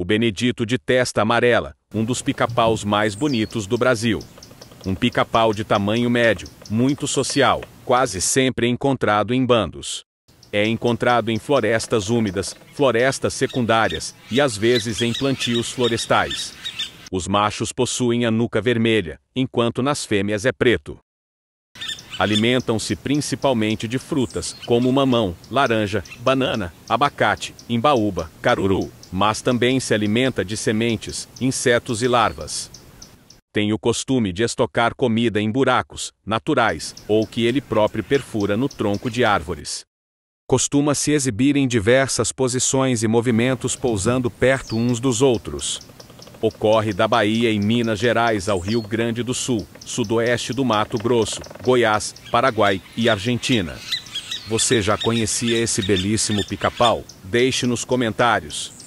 O Benedito de testa amarela, um dos pica-paus mais bonitos do Brasil. Um pica-pau de tamanho médio, muito social, quase sempre encontrado em bandos. É encontrado em florestas úmidas, florestas secundárias e às vezes em plantios florestais. Os machos possuem a nuca vermelha, enquanto nas fêmeas é preto. Alimentam-se principalmente de frutas, como mamão, laranja, banana, abacate, imbaúba, caruru mas também se alimenta de sementes, insetos e larvas. Tem o costume de estocar comida em buracos, naturais, ou que ele próprio perfura no tronco de árvores. Costuma se exibir em diversas posições e movimentos pousando perto uns dos outros. Ocorre da Bahia e Minas Gerais ao Rio Grande do Sul, sudoeste do Mato Grosso, Goiás, Paraguai e Argentina. Você já conhecia esse belíssimo pica-pau? Deixe nos comentários.